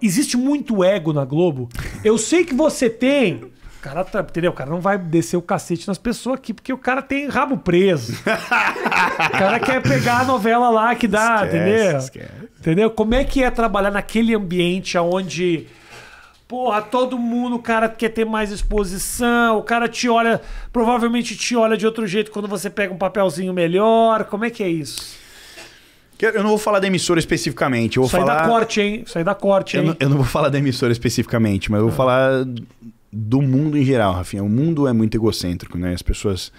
existe muito ego na Globo. Eu sei que você tem. O cara, tá, entendeu? O cara não vai descer o cacete nas pessoas aqui, porque o cara tem rabo preso. o cara quer pegar a novela lá que dá, esquece, entendeu? Esquece. Entendeu? Como é que é trabalhar naquele ambiente onde. Porra, todo mundo, o cara quer ter mais exposição, o cara te olha, provavelmente te olha de outro jeito quando você pega um papelzinho melhor. Como é que é isso? Eu não vou falar da emissora especificamente. Eu vou Sai falar... da corte, hein? Sai da corte, hein? Eu não, eu não vou falar da emissora especificamente, mas eu vou é. falar do mundo em geral, Rafinha. O mundo é muito egocêntrico, né? As pessoas,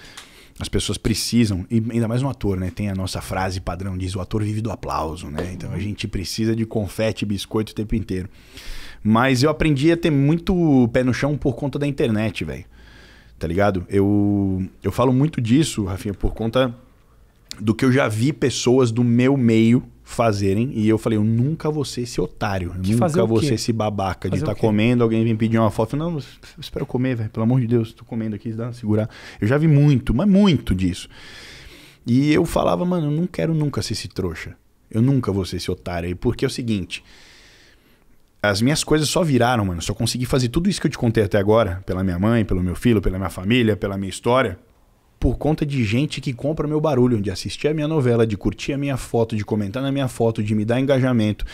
as pessoas precisam, e ainda mais no ator, né? Tem a nossa frase padrão, diz o ator vive do aplauso, né? Então a gente precisa de confete e biscoito o tempo inteiro. Mas eu aprendi a ter muito pé no chão por conta da internet, velho. Tá ligado? Eu, eu falo muito disso, Rafinha, por conta do que eu já vi pessoas do meu meio fazerem. E eu falei, eu nunca vou ser esse otário. nunca vou ser esse babaca fazer de estar tá comendo, alguém vem pedir uma foto. Não, eu espero comer, velho. Pelo amor de Deus, tô comendo aqui, dá segurar. Eu já vi muito, mas muito disso. E eu falava, mano, eu não quero nunca ser esse trouxa. Eu nunca vou ser esse otário. Porque é o seguinte. As minhas coisas só viraram, mano. Só consegui fazer tudo isso que eu te contei até agora, pela minha mãe, pelo meu filho, pela minha família, pela minha história, por conta de gente que compra meu barulho, de assistir a minha novela, de curtir a minha foto, de comentar na minha foto, de me dar engajamento.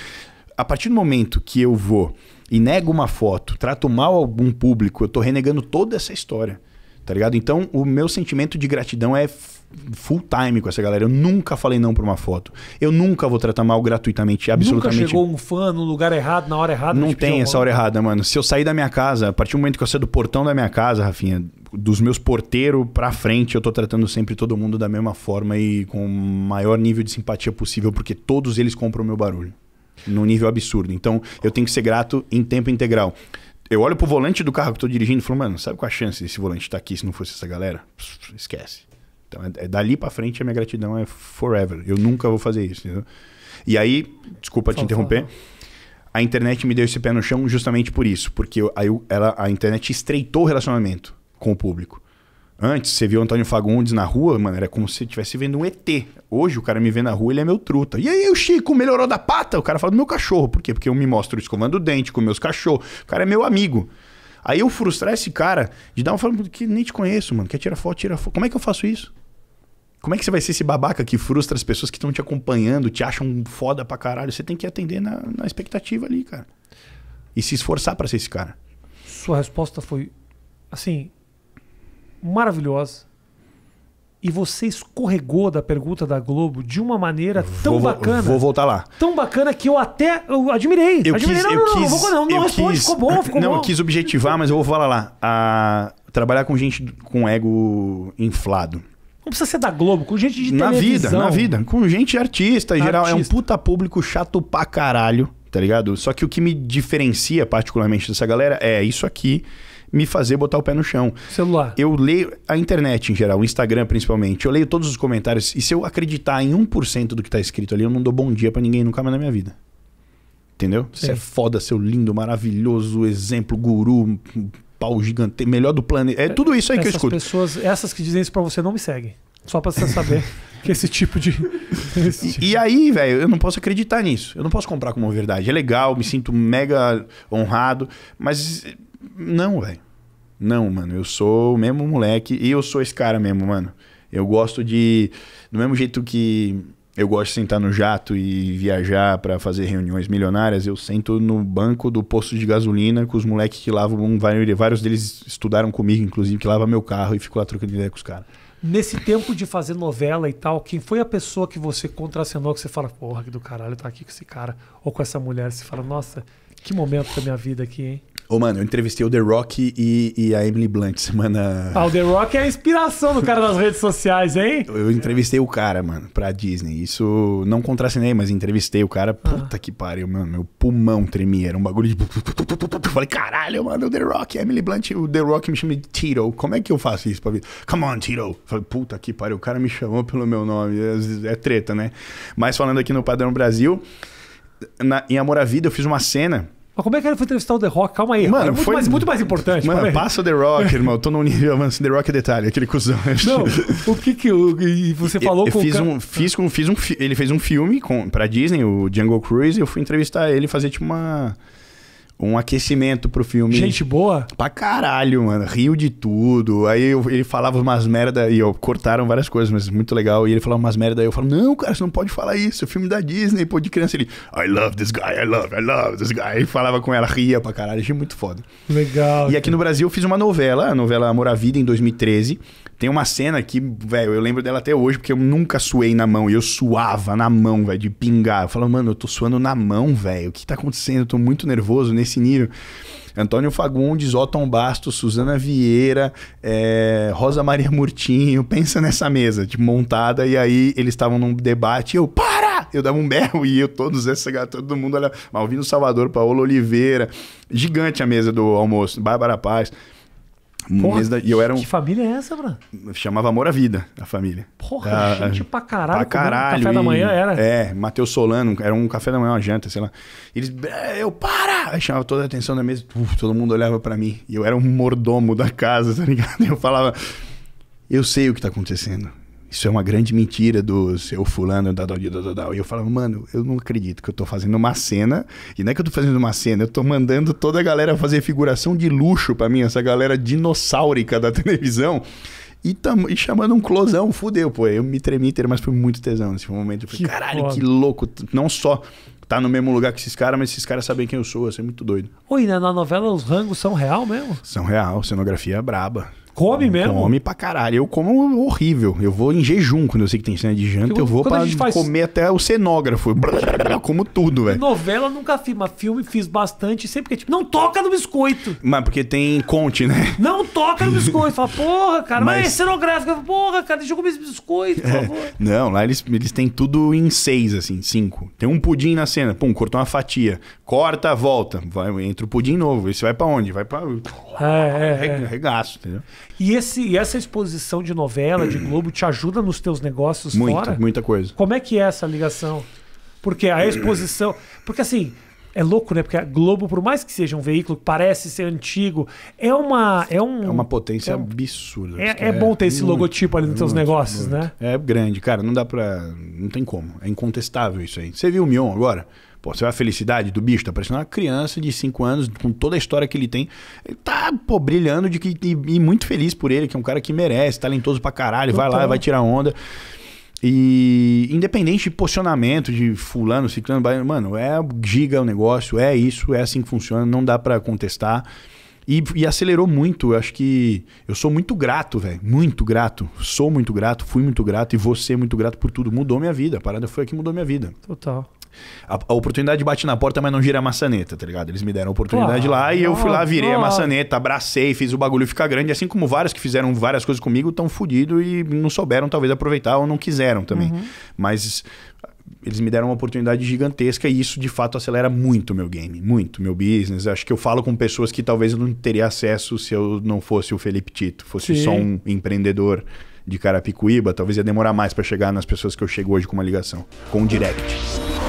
A partir do momento que eu vou e nego uma foto, trato mal algum público, eu estou renegando toda essa história. Tá ligado? Então, o meu sentimento de gratidão é full time com essa galera. Eu nunca falei não pra uma foto. Eu nunca vou tratar mal gratuitamente, absolutamente. Nunca chegou um fã no lugar errado, na hora errada. Não tipo, tem essa hora errada, mano. Se eu sair da minha casa, a partir do momento que eu saio do portão da minha casa, Rafinha, dos meus porteiros pra frente, eu tô tratando sempre todo mundo da mesma forma e com o maior nível de simpatia possível, porque todos eles compram o meu barulho. Num nível absurdo. Então, eu tenho que ser grato em tempo integral eu olho pro volante do carro que eu tô dirigindo e falo, mano, sabe qual a chance desse volante estar tá aqui se não fosse essa galera? esquece. Então, é, é, dali pra frente a minha gratidão é forever. Eu nunca vou fazer isso, entendeu? E aí, desculpa te interromper, a internet me deu esse pé no chão justamente por isso. Porque eu, aí eu, ela, a internet estreitou o relacionamento com o público. Antes, você viu o Antônio Fagundes na rua, mano, era como se estivesse vendo um ET. Hoje, o cara me vê na rua, ele é meu truta. E aí, o Chico melhorou da pata? O cara fala do meu cachorro. Por quê? Porque eu me mostro escovando o dente com meus cachorros. O cara é meu amigo. Aí eu frustrar esse cara de dar um falando que nem te conheço, mano. Quer tirar foto, tira foto. Como é que eu faço isso? Como é que você vai ser esse babaca que frustra as pessoas que estão te acompanhando, te acham foda pra caralho? Você tem que atender na, na expectativa ali, cara. E se esforçar para ser esse cara. Sua resposta foi, assim, maravilhosa. E você escorregou da pergunta da Globo de uma maneira tão vou, bacana. Vou voltar lá. Tão bacana que eu até eu admirei. Eu admirei. Quis, não, eu não, quis, não, não, não, não responde, quis, ficou bom, ficou não, bom. eu quis objetivar, mas eu vou falar lá. A, trabalhar com gente com ego inflado. Não precisa ser da Globo, com gente de na televisão. Na vida, na vida. Com gente artista, em artista. geral. É um puta público chato pra caralho, tá ligado? Só que o que me diferencia particularmente dessa galera é isso aqui me fazer botar o pé no chão. Celular. Eu leio a internet em geral, o Instagram principalmente. Eu leio todos os comentários e se eu acreditar em 1% do que tá escrito ali, eu não dou bom dia para ninguém nunca mais na minha vida. Entendeu? Sim. Você é foda, seu lindo, maravilhoso, exemplo, guru, pau gigante, melhor do planeta. É tudo isso aí essas que eu escuto. Pessoas, essas que dizem isso pra você não me seguem. Só pra você saber que esse tipo de. esse tipo. E aí, velho, eu não posso acreditar nisso. Eu não posso comprar como verdade. É legal, me sinto mega honrado, mas não, velho. Não, mano. Eu sou o mesmo moleque e eu sou esse cara mesmo, mano. Eu gosto de. Do mesmo jeito que eu gosto de sentar no jato e viajar para fazer reuniões milionárias, eu sento no banco do posto de gasolina com os moleques que lavam. Vários deles estudaram comigo, inclusive, que lava meu carro e fico lá trocando ideia com os caras. Nesse tempo de fazer novela e tal, quem foi a pessoa que você contracenou que você fala, porra, que do caralho tá aqui com esse cara? Ou com essa mulher? Você fala, nossa, que momento da minha vida aqui, hein? Ô, mano, eu entrevistei o The Rock e, e a Emily Blunt semana. Ah, o The Rock é a inspiração do cara das redes sociais, hein? Eu entrevistei o cara, mano, pra Disney. Isso não contracenei, mas entrevistei o cara. Ah. Puta ah. que pariu, mano. Meu pulmão tremia. Era um bagulho de. Eu falei, caralho, mano, o The Rock, a Emily Blunt. O The Rock me chama de Tiro. Como é que eu faço isso pra vida? Come on, Tiro. falei, puta que pariu. O cara me chamou pelo meu nome. É, é treta, né? Mas falando aqui no Padrão Brasil, na, em Amor à Vida, eu fiz uma cena mas como é que ele foi entrevistar o The Rock? Calma aí. É mano, muito, foi... mais, muito mais importante. Mano, passa o The Rock, irmão. Eu tô num nível, mano, assim, The Rock é detalhe, aquele cuzão. Não, o que que... O, e você falou eu, eu com fiz o cara... um, fiz, fiz um Ele fez um filme com, pra Disney, o Jungle Cruise, e eu fui entrevistar ele, fazer tipo uma um aquecimento pro filme. Gente boa? Pra caralho, mano. rio de tudo. Aí eu, ele falava umas merda e eu cortaram várias coisas, mas muito legal. E ele falava umas merda, aí eu falo: "Não, cara, você não pode falar isso. o é filme da Disney, pô, de criança ele: "I love this guy, I love, I love this guy". E falava com ela, ria pra caralho, achei muito foda. Legal. E aqui no Brasil eu fiz uma novela, a novela Amor à Vida em 2013. Tem uma cena que, velho, eu lembro dela até hoje, porque eu nunca suei na mão. E eu suava na mão, velho, de pingar. Eu falo, mano, eu tô suando na mão, velho. O que tá acontecendo? Eu tô muito nervoso nesse nesse nível. Antônio Fagundes, Otton Bastos, Suzana Vieira, é, Rosa Maria Murtinho, pensa nessa mesa, tipo, montada, e aí eles estavam num debate e eu, para! Eu dava um berro e eu, todos esses, todo mundo olhava, Malvino Salvador, Paulo Oliveira, gigante a mesa do almoço, Bárbara Paz. Porra, da... e eu era um... Que família é essa, mano? Chamava Amor à Vida, a família. Porra, ah, gente ah, pra caralho. Pra caralho. Café e... da manhã era? É, Matheus Solano, era um café da manhã, uma janta, sei lá. Eles, é, eu, para! Aí chamava toda a atenção da mesa, Uf, todo mundo olhava para mim. E eu era um mordomo da casa, tá ligado? Eu falava, eu sei o que tá acontecendo isso é uma grande mentira do seu fulano, da, da, da, da, E eu falava, mano, eu não acredito que eu tô fazendo uma cena. E não é que eu tô fazendo uma cena, eu tô mandando toda a galera fazer figuração de luxo para mim, essa galera dinossáurica da televisão. E, e chamando um closão, fudeu, pô. Eu me tremi mas foi muito tesão nesse momento. Eu falei, que caralho, foda. que louco. Não só tá no mesmo lugar que esses caras, mas esses caras sabem quem eu sou. Isso é muito doido. Oi, na, na novela os rangos são real mesmo? São real, cenografia braba. Come mesmo? Come pra caralho. Eu como horrível. Eu vou em jejum quando eu sei que tem cena de janta. Porque eu vou pra faz... comer até o cenógrafo. eu como tudo, velho. Novela nunca fiz, mas filme fiz bastante. Sempre que tipo, não toca no biscoito. Mas porque tem conte, né? Não toca no biscoito. Fala, porra, cara, mas, mas é cenográfica. Porra, cara, deixa eu comer esse biscoito, por é. favor. Não, lá eles, eles têm tudo em seis, assim, cinco. Tem um pudim na cena. Pum, cortou uma fatia. Corta, volta. Vai, entra o pudim novo. Esse vai pra onde? Vai pra. É, é, é. Regaço, entendeu? E, esse, e essa exposição de novela, de Globo, te ajuda nos teus negócios muita, fora? Muita coisa. Como é que é essa ligação? Porque a exposição. Porque assim, é louco, né? Porque a Globo, por mais que seja um veículo que parece ser antigo, é uma. É, um, é uma potência é um, absurda. É, é, bom ter esse muito, logotipo ali nos seus negócios, muito. né? É grande, cara. Não dá pra. Não tem como. É incontestável isso aí. Você viu o Mion agora? Pô, você vê a felicidade do bicho, tá parecendo uma criança de 5 anos, com toda a história que ele tem. Ele tá, pô, brilhando de que, e, e muito feliz por ele, que é um cara que merece, talentoso pra caralho, Total. vai lá, vai tirar onda. E independente de posicionamento de fulano, ciclano, mano, é giga o negócio, é isso, é assim que funciona, não dá para contestar. E, e, acelerou muito, eu acho que eu sou muito grato, velho, muito grato, sou muito grato, fui muito grato e você muito grato por tudo, mudou minha vida, a parada foi aqui que mudou minha vida. Total. A, a, oportunidade bate na porta, mas não gira a maçaneta, tá ligado? Eles me deram a oportunidade lá e eu fui lá, virei a maçaneta, abracei, fiz o bagulho ficar grande. Assim como vários que fizeram várias coisas comigo estão fodidos e não souberam talvez aproveitar ou não quiseram também. Uhum. Mas eles me deram uma oportunidade gigantesca e isso de fato acelera muito meu game, muito meu business. Acho que eu falo com pessoas que talvez eu não teria acesso se eu não fosse o Felipe Tito, fosse Sim. só um empreendedor de Carapicuíba, talvez ia demorar mais para chegar nas pessoas que eu chego hoje com uma ligação, com um direct.